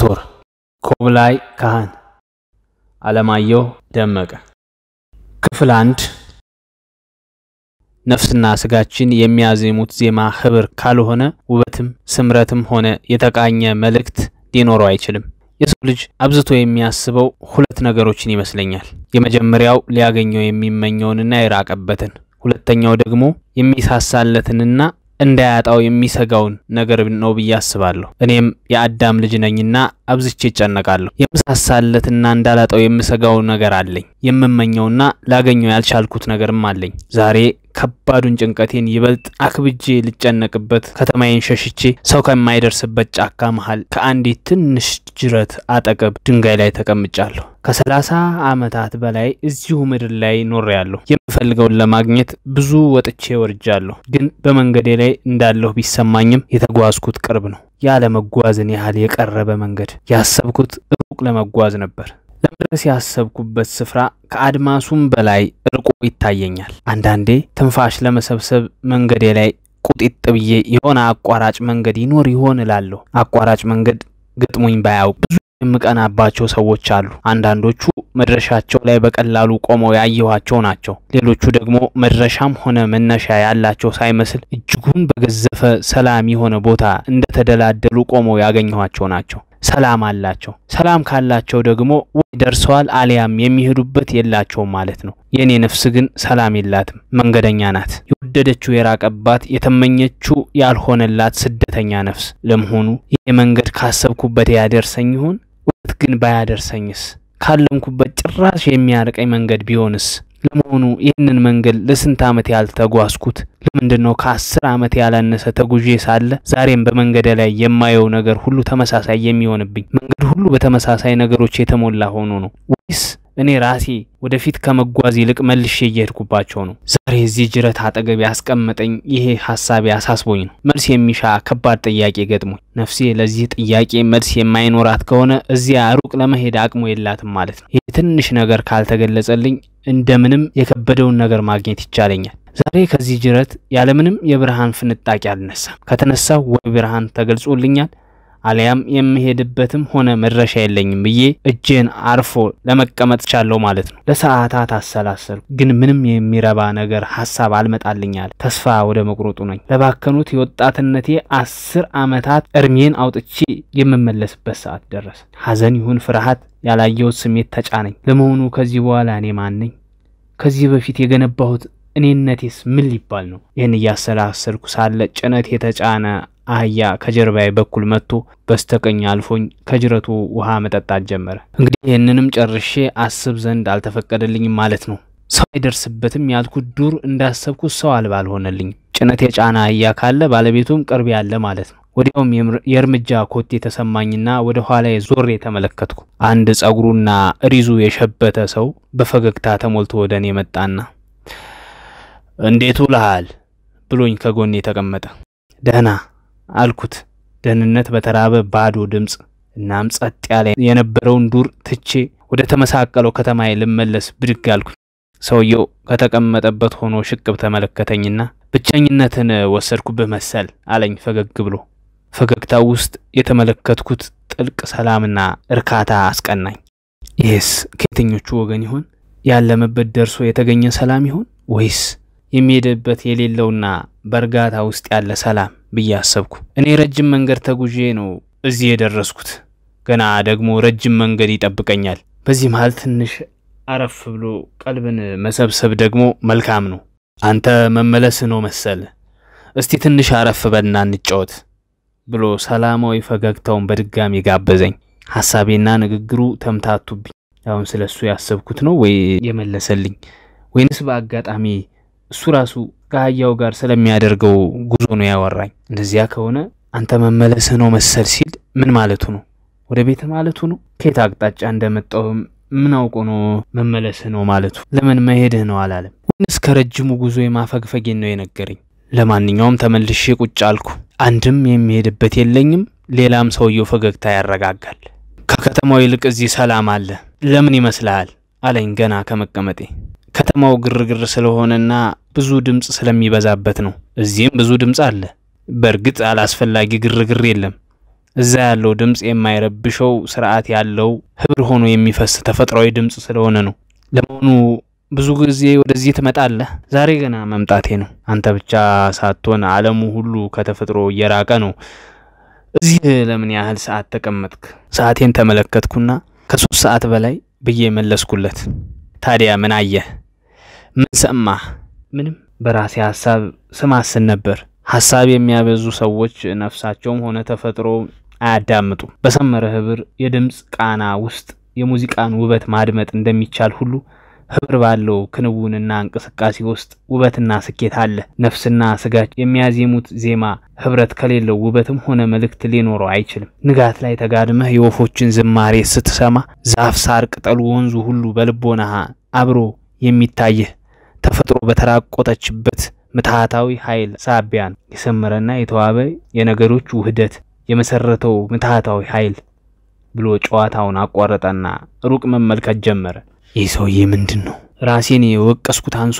ዶክተር ኮብላይ ካህን አለማየሁ ደመቀ ክፍል አንድ ነፍስና ስጋችን የሚያዜሙት ዜማ ህብር ካልሆነ ውበትም ስምረትም ሆነ የተቃኘ መልእክት ሊኖረው አይችልም። የሰው ልጅ አብዝቶ የሚያስበው ሁለት ነገሮችን ይመስለኛል። የመጀመሪያው ሊያገኘው የሚመኘውንና የራቀበትን፣ ሁለተኛው ደግሞ የሚሳሳለትንና እንዳያጣው የሚሰጋውን ነገር ነው ብዬ አስባለሁ። እኔም የአዳም ልጅ ነኝና አብዝቼ እጨነቃለሁ። የምሳሳለትና እንዳላጣው የምሰጋው ነገር አለኝ። የምመኘውና ላገኘው ያልቻልኩት ነገርም አለኝ። ዛሬ ከባዱን ጭንቀቴን ይበልጥ አክብጄ ልጨነቅበት ከተማዬን ሸሽቼ ሰው ከማይደርስበት ጫካ መሀል ከአንዲት ትንሽ ጅረት አጠገብ ድንጋይ ላይ ተቀምጫለሁ። ከሰላሳ ዓመታት በላይ እዚሁ ምድር ላይ ኖሬያለሁ። የምፈልገውን ለማግኘት ብዙ ወጥቼ ወርጃለሁ። ግን በመንገዴ ላይ እንዳለሁ ቢሰማኝም የተጓዝኩት ቅርብ ነው። ያለመጓዝን ያህል የቀረበ መንገድ ያሰብኩት ሩቅ ለመጓዝ ነበር። ለመድረስ ያሰብኩበት ስፍራ ከአድማሱም በላይ ርቆ ይታየኛል። አንዳንዴ ትንፋሽ ለመሰብሰብ መንገዴ ላይ ቁጢጥ ብዬ የሆነ አቋራጭ መንገድ ይኖር ይሆን እላለሁ። አቋራጭ መንገድ ገጥሞኝ ባያውቅ ብዙ የምቀናባቸው ሰዎች አሉ። አንዳንዶቹ መድረሻቸው ላይ በቀላሉ ቆመው ያየኋቸው ናቸው። ሌሎቹ ደግሞ መድረሻም ሆነ መነሻ ያላቸው ሳይመስል እጅጉን በገዘፈ ሰላም የሆነ ቦታ እንደተደላደሉ ቆመው ያገኘኋቸው ናቸው። ሰላም አላቸው። ሰላም ካላቸው ደግሞ ወይ ደርሰዋል አሊያም የሚሄዱበት የላቸውም ማለት ነው። የእኔ ነፍስ ግን ሰላም የላትም፣ መንገደኛ ናት። የወደደችው የራቀባት፣ የተመኘችው ያልሆነላት ስደተኛ ነፍስ። ለመሆኑ ይሄ መንገድ ካሰብኩበት ያደርሰኝ ይሆን? ግን ባያደርሰኝስ? ካለምኩበት ጭራሽ የሚያርቀኝ መንገድ ቢሆንስ? ለመሆኑ ይህንን መንገድ ለስንት ዓመት ያልተጓዝኩት? ለምንድን ነው ከአስር ዓመት ያላነሰ ተጉዤ ሳለ ዛሬም በመንገድ ላይ የማየው ነገር ሁሉ ተመሳሳይ የሚሆንብኝ? መንገድ ሁሉ በተመሳሳይ ነገሮች የተሞላ ሆኖ ነው ወይስ እኔ ራሴ ወደፊት ከመጓዝ ይልቅ መልሼ እየሄድኩባቸው ነው። ዛሬ እዚህ ጅረት አጠገብ ያስቀመጠኝ ይሄ ሀሳብ አሳስቦኝ ነው። መልስ የሚሻ ከባድ ጥያቄ ገጥሞኝ፣ ነፍሴ ለዚህ ጥያቄ መልስ የማይኖራት ከሆነ እዚያ ሩቅ ለመሄድ አቅሞ የላትም ማለት ነው። ይህ ትንሽ ነገር ካልተገለጸልኝ እንደምንም የከበደውን ነገር ማግኘት ይቻለኛል። ዛሬ ከዚህ ጅረት ያለምንም የብርሃን ፍንጣቂ አልነሳም። ከተነሳው ወይ ብርሃን ተገልጾልኛል አሊያም የምሄድበትም ሆነ መድረሻ የለኝም ብዬ እጄን አርፎ ለመቀመጥ ቻለው ማለት ነው። ለሰዓታት አሰላሰልኩ፣ ግን ምንም የሚረባ ነገር ሀሳብ አልመጣልኛል። ተስፋ ወደ መቁረጡ ነኝ። ለባከኑት የወጣትነቴ አስር ዓመታት እድሜን አውጥቼ የምመለስበት ሰዓት ደረሰ። ሐዘን ይሁን ፍርሃት ያላየሁት ስሜት ተጫነኝ። ለመሆኑ ከዚህ በኋላ እኔ ማን ነኝ? ከዚህ በፊት የገነባሁት እኔነቴስ ምን ሊባል ነው? ይህን እያሰላሰልኩ ሳለ ጭነት የተጫነ አህያ ከጀርባዬ በኩል መጥቶ በስተቀኝ አልፎኝ ከጅረቱ ውሃ መጠጣት ጀመረ። እንግዲህ ይህንንም ጨርሼ አስብ ዘንድ አልተፈቀደልኝም ማለት ነው። ሰው አይደርስበትም ያልኩት ዱር እንዳሰብኩት ሰው አልባ አልሆነልኝ። ጭነት የጫና አህያ ካለ ባለቤቱም ቅርብ ያለ ማለት ነው። ወዲያውም የእርምጃ ኮቴ የተሰማኝና ወደ ኋላ ዞር የተመለከትኩ አንድ ጸጉሩና ሪዙ የሸበተ ሰው በፈገግታ ተሞልቶ ወደ እኔ መጣና እንዴት ውለሃል ብሎኝ ከጎኔ ተቀመጠ። ደህና አልኩት ደህንነት በተራበ ባዶ ድምፅ። እናም ጸጥ ያለ የነበረውን ዱር ትቼ ወደ ተመሳቀለው ከተማዬ ልመለስ ብድግ አልኩት። ሰውየው ከተቀመጠበት ሆኖ ሽቅብ ተመለከተኝና ብቸኝነትን ወሰድኩብህ መሰል አለኝ ፈገግ ብሎ። ፈገግታው ውስጥ የተመለከትኩት ጥልቅ ሰላምና እርካታ አስቀናኝ። ይህስ ከየትኞቹ ወገን ይሆን? ያለመበት ደርሶ የተገኘ ሰላም ይሆን ወይስ የሚሄድበት የሌለውና በእርጋታ ውስጥ ያለ ሰላም ብዬ አሰብኩ። እኔ ረጅም መንገድ ተጉዤ ነው እዚህ የደረስኩት። ገና ደግሞ ረጅም መንገድ ይጠብቀኛል። በዚህ መሀል ትንሽ አረፍ ብሎ ቀልብን መሰብሰብ ደግሞ መልካም ነው። አንተ መመለስ ነው መሰል፣ እስቲ ትንሽ አረፍ በልና እንጫወት ብሎ ሰላማዊ ፈገግታውን በድጋሚ ጋበዘኝ። ሀሳቤና ንግግሩ ተምታቱብኝ። አሁን ስለሱ ያሰብኩት ነው ወይ የመለሰልኝ ወይንስ በአጋጣሚ እሱ ራሱ ከአህያው ጋር ስለሚያደርገው ጉዞ ነው ያወራኝ። እንደዚያ ከሆነ አንተ መመለስ ነው መሰል ሲል ምን ማለቱ ነው? ወደ ቤት ማለቱ ነው? ከየት አቅጣጫ እንደመጣውም ምን አውቆ ነው መመለስህ ነው ማለቱ? ለምን መሄድህ ነው አላለም ወይንስ ከረጅሙ ጉዞ የማፈግፈጌን ነው የነገረኝ? ለማንኛውም ተመልሼ ቁጭ አልኩ። አንድም የሚሄድበት የለኝም፣ ሌላም ሰውየው ፈገግታ ያረጋጋል። ከከተማው ይልቅ እዚህ ሰላም አለ ለምን ይመስልሃል? አለኝ ገና ከመቀመጤ ከተማው ግርግር ስለሆነና ብዙ ድምፅ ስለሚበዛበት ነው። እዚህም ብዙ ድምፅ አለ። በእርግጥ አላስፈላጊ ግርግር የለም። እዛ ያለው ድምፅ የማይረብሸው ስርዓት ያለው ህብር ሆኖ የሚፈስ ተፈጥሯዊ ድምፅ ስለሆነ ነው። ለመሆኑ ብዙ ጊዜ ወደዚህ ትመጣለህ? ዛሬ ገና መምጣቴ ነው። አንተ ብቻ ሳትሆን ዓለሙ ሁሉ ከተፈጥሮ እየራቀ ነው። እዚህ ለምን ያህል ሰዓት ተቀመጥክ? ሰዓቴን ተመለከትኩና ከሶስት ሰዓት በላይ ብዬ መለስኩለት። ታዲያ ምን አየህ? ምን ሰማህ? ምንም። በራሴ ሀሳብ ስማስን ነበር። ሀሳብ የሚያበዙ ሰዎች ነፍሳቸውም ሆነ ተፈጥሮ አያዳምጡም። በሰመረ ህብር የድምፅ ቃና ውስጥ የሙዚቃን ውበት ማድመጥ እንደሚቻል ሁሉ ህብር ባለው ክንውንና እንቅስቃሴ ውስጥ ውበትና ስኬት አለ። ነፍስና ስጋች የሚያዜሙት ዜማ ህብረት ከሌለው ውበትም ሆነ መልእክት ሊኖረው አይችልም። ንጋት ላይ ተጋድመህ የወፎችን ዝማሬ ስትሰማ ዛፍ፣ ሳር፣ ቅጠሉ፣ ወንዙ ሁሉ በልቦናህ አብሮ የሚታይህ ተፈጥሮ በተራቆተችበት ምትሃታዊ ኃይል ሳቢያን የሰመረና የተዋበ የነገሮች ውህደት የመሰረተው ምትሃታዊ ኃይል ብሎ ጨዋታውን አቋረጠና ሩቅ መመልከት ጀመረ። ይህ ሰውዬ ምንድን ነው? ራሴን የወቀስኩት አንሶ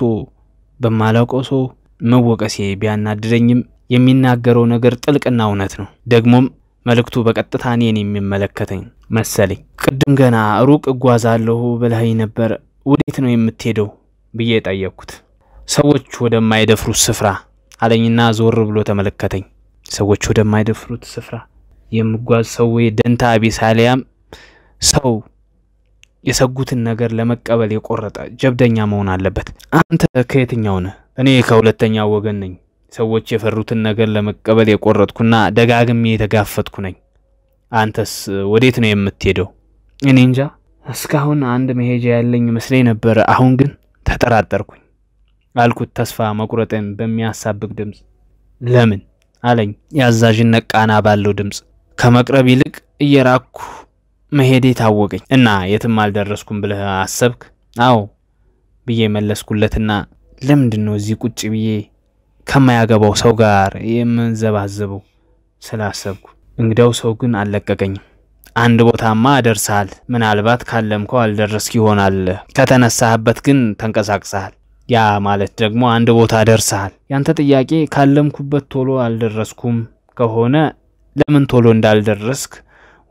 በማላውቀው ሰው መወቀሴ ቢያናድደኝም የሚናገረው ነገር ጥልቅና እውነት ነው። ደግሞም መልእክቱ በቀጥታ እኔን የሚመለከተኝ መሰለኝ። ቅድም ገና ሩቅ እጓዛለሁ ብለኸኝ ነበር። ወዴት ነው የምትሄደው? ብዬ ጠየቅኩት። ሰዎች ወደማይደፍሩት ስፍራ አለኝና ዞር ብሎ ተመለከተኝ። ሰዎች ወደማይደፍሩት ስፍራ የምጓዝ ሰው ደንታ ቢስ አሊያም ሰው የሰጉትን ነገር ለመቀበል የቆረጠ ጀብደኛ መሆን አለበት። አንተ ከየትኛው ነህ? እኔ ከሁለተኛ ወገን ነኝ። ሰዎች የፈሩትን ነገር ለመቀበል የቆረጥኩና ደጋግሜ የተጋፈጥኩ ነኝ። አንተስ ወዴት ነው የምትሄደው? እኔ እንጃ። እስካሁን አንድ መሄጃ ያለኝ መስለኝ ነበር። አሁን ግን ተጠራጠርኩኝ አልኩት ተስፋ መቁረጥን በሚያሳብቅ ድምፅ። ለምን አለኝ የአዛዥነት ቃና ባለው ድምፅ። ከመቅረብ ይልቅ እየራኩ መሄዴ ታወቀኝ። እና የትም አልደረስኩም ብለህ አሰብክ? አዎ ብዬ መለስኩለትና ለምንድን ነው እዚህ ቁጭ ብዬ ከማያገባው ሰው ጋር የምንዘባዘበው ስላሰብኩ። እንግዳው ሰው ግን አልለቀቀኝም። አንድ ቦታማ አደርሳል። ምናልባት ካለምከው አልደረስክ ይሆናል። ከተነሳህበት ግን ተንቀሳቅሰሃል። ያ ማለት ደግሞ አንድ ቦታ ደርሰሃል። ያንተ ጥያቄ ካለምኩበት ቶሎ አልደረስኩም ከሆነ ለምን ቶሎ እንዳልደረስክ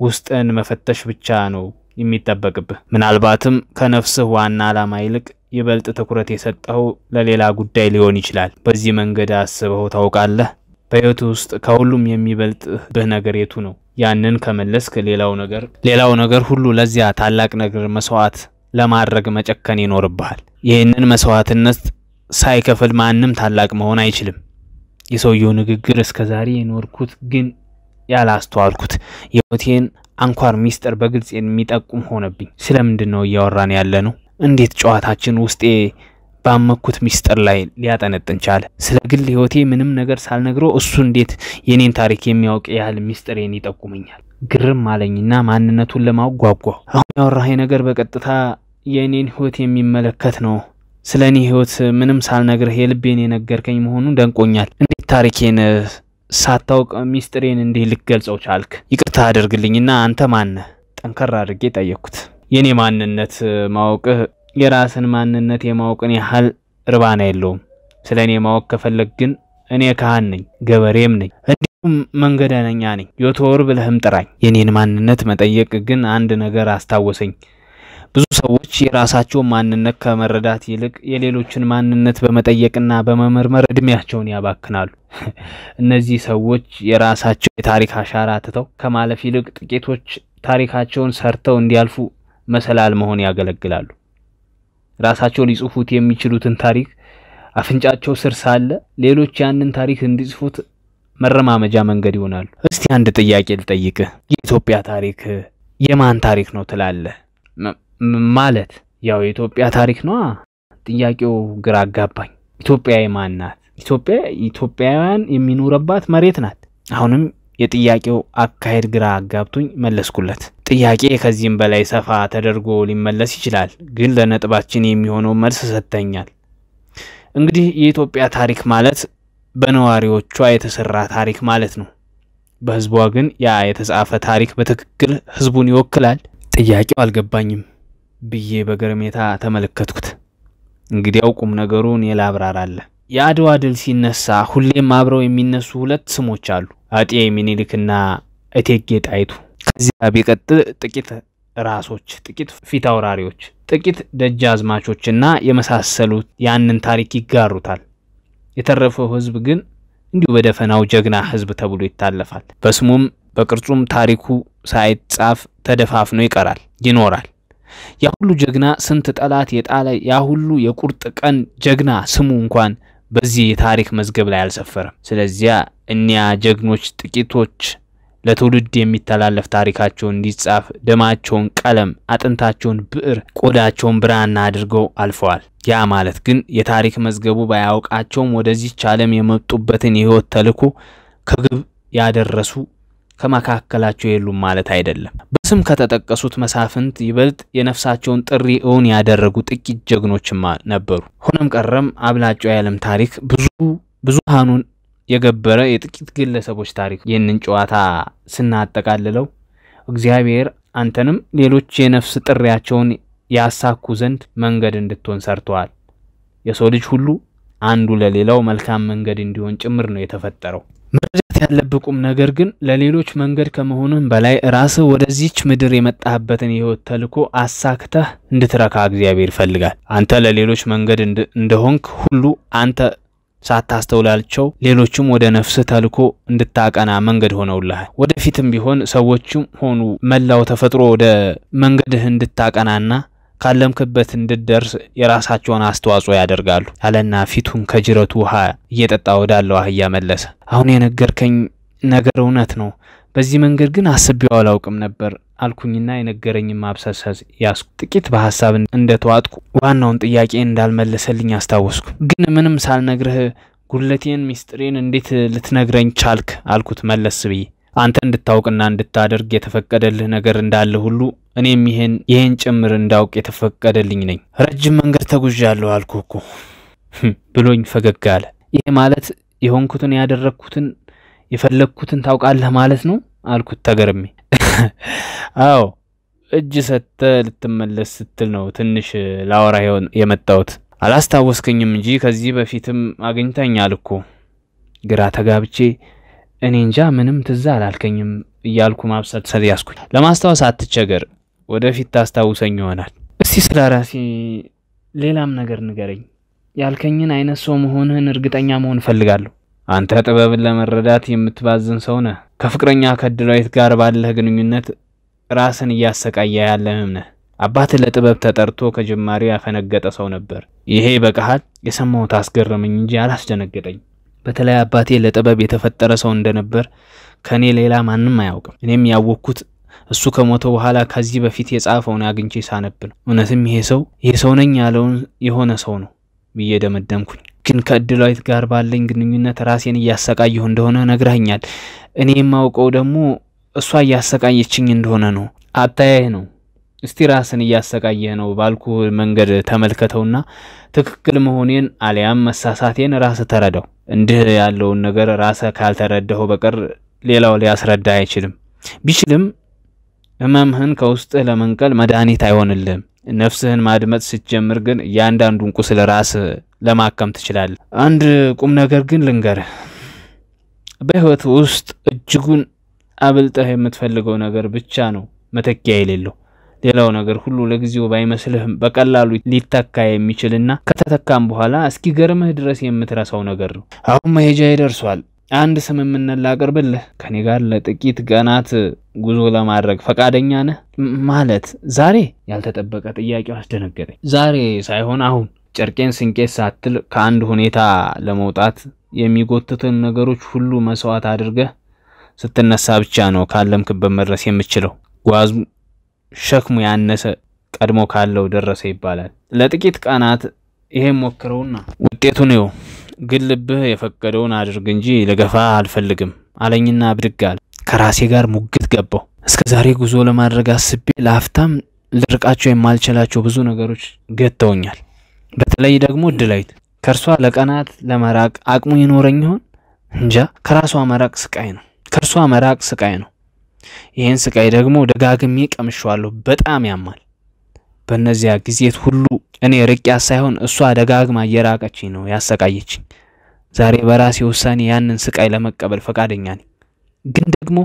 ውስጥን መፈተሽ ብቻ ነው የሚጠበቅብህ። ምናልባትም ከነፍስህ ዋና ዓላማ ይልቅ ይበልጥ ትኩረት የሰጠኸው ለሌላ ጉዳይ ሊሆን ይችላል። በዚህ መንገድ አስበው ታውቃለህ? በህይወት ውስጥ ከሁሉም የሚበልጥብህ ነገር የቱ ነው? ያንን ከመለስክ ሌላው ነገር ሌላው ነገር ሁሉ ለዚያ ታላቅ ነገር መስዋዕት ለማድረግ መጨከን ይኖርብሃል። ይህንን መስዋዕትነት ሳይከፍል ማንም ታላቅ መሆን አይችልም። የሰውየው ንግግር እስከ ዛሬ የኖርኩት ግን ያላስተዋልኩት የህይወቴን አንኳር ሚስጥር በግልጽ የሚጠቁም ሆነብኝ። ስለምንድን ነው እያወራን ያለ ነው? እንዴት ጨዋታችን ውስጤ ባመኩት ሚስጥር ላይ ሊያጠነጥን ቻለ። ስለ ግል ህይወቴ ምንም ነገር ሳልነግረው እሱ እንዴት የኔን ታሪክ የሚያውቅ ያህል ሚስጥሬን ይጠቁመኛል? ግርም አለኝና ማንነቱን ለማወቅ ጓጓሁ። አሁን ያወራኸኝ ነገር በቀጥታ የእኔን ህይወት የሚመለከት ነው። ስለ እኔ ህይወት ምንም ሳልነግርህ የልቤን የነገርከኝ መሆኑን ደንቆኛል። እንዴት ታሪኬን ሳታውቅ ሚስጥሬን እንዲህ ልትገልጸው ቻልክ? ይቅርታ አድርግልኝና አንተ ማን ነህ? ጠንከር አድርጌ ጠየቅኩት። የእኔ ማንነት ማወቅህ የራስን ማንነት የማወቅን ያህል እርባና የለውም። ስለ እኔ ማወቅ ከፈለግ ግን እኔ ካህን ነኝ፣ ገበሬም ነኝ፣ እንዲሁም መንገደነኛ ነኝ። ዮቶር ብለህም ጥራኝ። የኔን ማንነት መጠየቅ ግን አንድ ነገር አስታወሰኝ። ብዙ ሰዎች የራሳቸውን ማንነት ከመረዳት ይልቅ የሌሎችን ማንነት በመጠየቅና በመመርመር እድሜያቸውን ያባክናሉ። እነዚህ ሰዎች የራሳቸው የታሪክ አሻራ ትተው ከማለፍ ይልቅ ጥቂቶች ታሪካቸውን ሰርተው እንዲያልፉ መሰላል መሆን ያገለግላሉ። ራሳቸው ሊጽፉት የሚችሉትን ታሪክ አፍንጫቸው ስር ሳለ ሌሎች ያንን ታሪክ እንዲጽፉት መረማመጃ መንገድ ይሆናሉ። እስቲ አንድ ጥያቄ ልጠይቅህ። የኢትዮጵያ ታሪክ የማን ታሪክ ነው ትላለህ? ማለት ያው የኢትዮጵያ ታሪክ ነ ጥያቄው ግራ አጋባኝ። ኢትዮጵያ የማን ናት? ኢትዮጵያ ኢትዮጵያውያን የሚኖረባት መሬት ናት። አሁንም የጥያቄው አካሄድ ግራ አጋብቶኝ መለስኩለት። ጥያቄ ከዚህም በላይ ሰፋ ተደርጎ ሊመለስ ይችላል፣ ግን ለነጥባችን የሚሆነው መልስ ሰጥተኛል። እንግዲህ የኢትዮጵያ ታሪክ ማለት በነዋሪዎቿ የተሰራ ታሪክ ማለት ነው። በህዝቧ ግን ያ የተጻፈ ታሪክ በትክክል ህዝቡን ይወክላል? ጥያቄው አልገባኝም ብዬ በገርሜታ ተመለከትኩት። እንግዲያው ቁም ነገሩን የላብራራለ። የአድዋ ድል ሲነሳ ሁሌም አብረው የሚነሱ ሁለት ስሞች አሉ። አጤ ሚኒሊክና እቴጌ ጣይቱ። ከዚያ ቢቀጥል ጥቂት ራሶች፣ ጥቂት ፊት አውራሪዎች፣ ጥቂት ደጃዝማቾችና የመሳሰሉት ያንን ታሪክ ይጋሩታል። የተረፈው ህዝብ ግን እንዲሁ በደፈናው ጀግና ህዝብ ተብሎ ይታለፋል። በስሙም በቅርጹም ታሪኩ ሳይጻፍ ተደፋፍኖ ይቀራል፣ ይኖራል። ያ ሁሉ ጀግና ስንት ጠላት የጣለ ያ ሁሉ የቁርጥ ቀን ጀግና ስሙ እንኳን በዚህ የታሪክ መዝገብ ላይ አልሰፈረም። ስለዚያ እኒያ ጀግኖች ጥቂቶች ለትውልድ የሚተላለፍ ታሪካቸውን እንዲጻፍ ደማቸውን ቀለም፣ አጥንታቸውን ብዕር፣ ቆዳቸውን ብራና አድርገው አልፈዋል። ያ ማለት ግን የታሪክ መዝገቡ ባያውቃቸውም ወደዚች ዓለም የመጡበትን የህይወት ተልኮ ከግብ ያደረሱ ከመካከላቸው የሉም ማለት አይደለም። በስም ከተጠቀሱት መሳፍንት ይበልጥ የነፍሳቸውን ጥሪ እውን ያደረጉ ጥቂት ጀግኖችማ ነበሩ። ሆነም ቀረም አብላጫው የዓለም ታሪክ ብዙ ብዙሃኑን የገበረ የጥቂት ግለሰቦች ታሪክ። ይህንን ጨዋታ ስናጠቃልለው እግዚአብሔር አንተንም ሌሎች የነፍስ ጥሪያቸውን ያሳኩ ዘንድ መንገድ እንድትሆን ሰርተዋል። የሰው ልጅ ሁሉ አንዱ ለሌላው መልካም መንገድ እንዲሆን ጭምር ነው የተፈጠረው። ያለብህ ቁም ነገር ግን ለሌሎች መንገድ ከመሆንም በላይ ራስህ ወደዚች ምድር የመጣህበትን የህይወት ተልዕኮ አሳክተህ እንድትረካ እግዚአብሔር ይፈልጋል። አንተ ለሌሎች መንገድ እንደሆንክ ሁሉ አንተ ሳታስተውላቸው ሌሎችም ወደ ነፍስህ ተልኮ እንድታቀና መንገድ ሆነውልሃል። ወደፊትም ቢሆን ሰዎችም ሆኑ መላው ተፈጥሮ ወደ መንገድህ እንድታቀናና ካለምክበት እንድደርስ የራሳቸውን አስተዋጽኦ ያደርጋሉ አለና ፊቱን ከጅረቱ ውሃ እየጠጣ ወዳለው አህያ መለሰ። አሁን የነገርከኝ ነገር እውነት ነው፣ በዚህ መንገድ ግን አስቤው አላውቅም ነበር አልኩኝና የነገረኝ ማብሰሰስ ያስኩ። ጥቂት በሀሳብ እንደተዋጥኩ ዋናውን ጥያቄ እንዳልመለሰልኝ አስታወስኩ። ግን ምንም ሳልነግርህ ጉድለቴን፣ ሚስጥሬን እንዴት ልትነግረኝ ቻልክ? አልኩት መለስ ብዬ አንተ እንድታውቅና እንድታደርግ የተፈቀደልህ ነገር እንዳለ ሁሉ እኔም ይሄን ይህን ጭምር እንዳውቅ የተፈቀደልኝ ነኝ። ረጅም መንገድ ተጉዣለሁ አልኩ እኮ hm ብሎኝ ፈገግ አለ። ይሄ ማለት የሆንኩትን ያደረግኩትን የፈለግኩትን ታውቃለህ ማለት ነው አልኩት ተገርሜ። አዎ እጅ ሰጥተ ልትመለስ ስትል ነው ትንሽ ላወራ የመጣሁት። አላስታወስከኝም እንጂ ከዚህ በፊትም አግኝተኛል እኮ ግራ ተጋብቼ እኔ እንጃ ምንም ትዝ አላልከኝም እያልኩ ማብሰልሰል ያስኩኝ። ለማስታወስ አትቸገር፣ ወደፊት ታስታውሰኝ ይሆናል። እስቲ ስለ ራሴ ሌላም ነገር ንገረኝ። ያልከኝን አይነት ሰው መሆንህን እርግጠኛ መሆን እፈልጋለሁ። አንተ ጥበብን ለመረዳት የምትባዝን ሰው ነህ። ከፍቅረኛ ከድሏዊት ጋር ባለህ ግንኙነት ራስን እያሰቃየ ያለህም ነህ። አባት ለጥበብ ተጠርቶ ከጅማሬው ያፈነገጠ ሰው ነበር። ይሄ በቃሃል የሰማሁት አስገረመኝ እንጂ አላስደነገጠኝ። በተለይ አባቴ ለጥበብ የተፈጠረ ሰው እንደነበር ከእኔ ሌላ ማንም አያውቅም። እኔም ያወቅኩት እሱ ከሞተ በኋላ ከዚህ በፊት የጻፈውን አግኝቼ ሳነብ ነው። እውነትም ይሄ ሰው ይሄ ሰው ነኝ ያለውን የሆነ ሰው ነው ብዬ ደመደምኩኝ። ግን ከእድላዊት ጋር ባለኝ ግንኙነት ራሴን እያሰቃየሁ እንደሆነ ነግራኛል። እኔ የማውቀው ደግሞ እሷ እያሰቃየችኝ እንደሆነ ነው። አታያይ ነው እስቲ ራስን እያሰቃየህ ነው ባልኩ መንገድ ተመልከተውና ትክክል መሆኔን አሊያም መሳሳቴን ራስ ተረዳው። እንዲህ ያለውን ነገር ራስ ካልተረዳኸው በቀር ሌላው ሊያስረዳ አይችልም። ቢችልም ህመምህን ከውስጥህ ለመንቀል መድኃኒት አይሆንልህም። ነፍስህን ማድመጥ ስትጀምር ግን እያንዳንዱን ቁስል ራስ ለማከም ትችላለህ። አንድ ቁም ነገር ግን ልንገርህ፣ በህይወት ውስጥ እጅጉን አብልጠህ የምትፈልገው ነገር ብቻ ነው መተኪያ የሌለው ሌላው ነገር ሁሉ ለጊዜው ባይመስልህም በቀላሉ ሊተካ የሚችልና ከተተካም በኋላ እስኪገርምህ ድረስ የምትረሳው ነገር ነው። አሁን መሄጃ ይደርሷል አንድ ስምምነት ላቅርብልህ። ከኔ ጋር ለጥቂት ቀናት ጉዞ ለማድረግ ፈቃደኛ ነህ? ማለት ዛሬ? ያልተጠበቀ ጥያቄው አስደነገጠኝ። ዛሬ ሳይሆን አሁን። ጨርቄን ስንቄት ሳትል ከአንድ ሁኔታ ለመውጣት የሚጎትትን ነገሮች ሁሉ መስዋዕት አድርገህ ስትነሳ ብቻ ነው ካለምክበት መድረስ የምችለው። ጓዙ ሸክሙ ያነሰ ቀድሞ ካለው ደረሰ ይባላል። ለጥቂት ቀናት ይሄን ሞክረውና ውጤቱን ይው ግን ልብህ የፈቀደውን አድርግ እንጂ ልገፋ አልፈልግም አለኝና ብድግ አለ። ከራሴ ጋር ሙግት ገባው። እስከ ዛሬ ጉዞ ለማድረግ አስቤ ለአፍታም ልርቃቸው የማልችላቸው ብዙ ነገሮች ገጥተውኛል። በተለይ ደግሞ እድላይት ከእርሷ ለቀናት ለመራቅ አቅሙ ይኖረኝ ይሆን እንጃ። ከራሷ መራቅ ስቃይ ነው። ከእርሷ መራቅ ስቃይ ነው። ይህን ስቃይ ደግሞ ደጋግሜ ቀምሸዋለሁ። በጣም ያማል። በእነዚያ ጊዜት ሁሉ እኔ ርቂያት ሳይሆን እሷ ደጋግማ እየራቀችኝ ነው ያሰቃየችኝ። ዛሬ በራሴ ውሳኔ ያንን ስቃይ ለመቀበል ፈቃደኛ ነኝ። ግን ደግሞ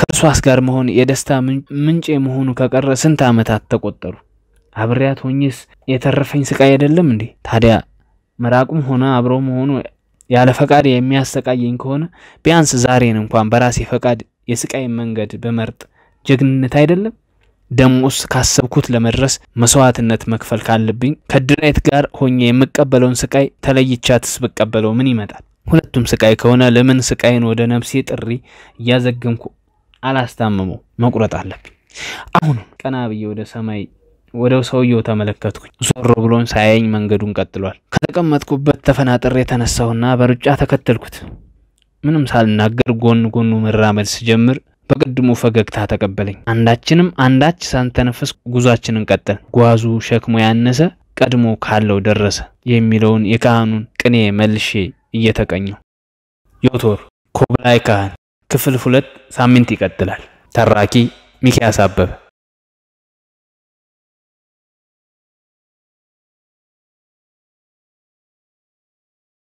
ከእርሷስ ጋር መሆን የደስታ ምንጭ መሆኑ ከቀረ ስንት ዓመታት ተቆጠሩ። አብሬያት ሆኜስ የተረፈኝ ስቃይ አይደለም እንዴ? ታዲያ መራቁም ሆነ አብሮ መሆኑ ያለ ፈቃድ የሚያሰቃየኝ ከሆነ ቢያንስ ዛሬን እንኳን በራሴ ፈቃድ የስቃይ መንገድ በመርጥ ጀግንነት አይደለም? ደሞስ ካሰብኩት ለመድረስ መስዋዕትነት መክፈል ካለብኝ ከድራይት ጋር ሆኜ የምቀበለውን ስቃይ ተለይቻትስ ብቀበለው ምን ይመጣል? ሁለቱም ስቃይ ከሆነ ለምን ስቃይን ወደ ነፍሴ ጥሪ እያዘገምኩ አላስታምመው መቁረጥ አለብኝ። አሁን ቀና ብዬ ወደ ሰማይ ወደ ሰውየው ተመለከትኩኝ። ዞሮ ብሎን ሳያየኝ መንገዱን ቀጥሏል። ከተቀመጥኩበት ተፈናጥሬ የተነሳሁና በሩጫ ተከተልኩት። ምንም ሳልናገር ጎን ጎኑ መራመድ ስጀምር በቅድሙ ፈገግታ ተቀበለኝ። አንዳችንም አንዳች ሳንተነፍስ ጉዟችንን ቀጠል። ጓዙ ሸክሞ ያነሰ ቀድሞ ካለው ደረሰ የሚለውን የካህኑን ቅኔ መልሼ እየተቀኘው። ዮቶር ኮብላይ ካህን ክፍል ሁለት ሳምንት ይቀጥላል። ተራኪ ሚኪያስ አበበ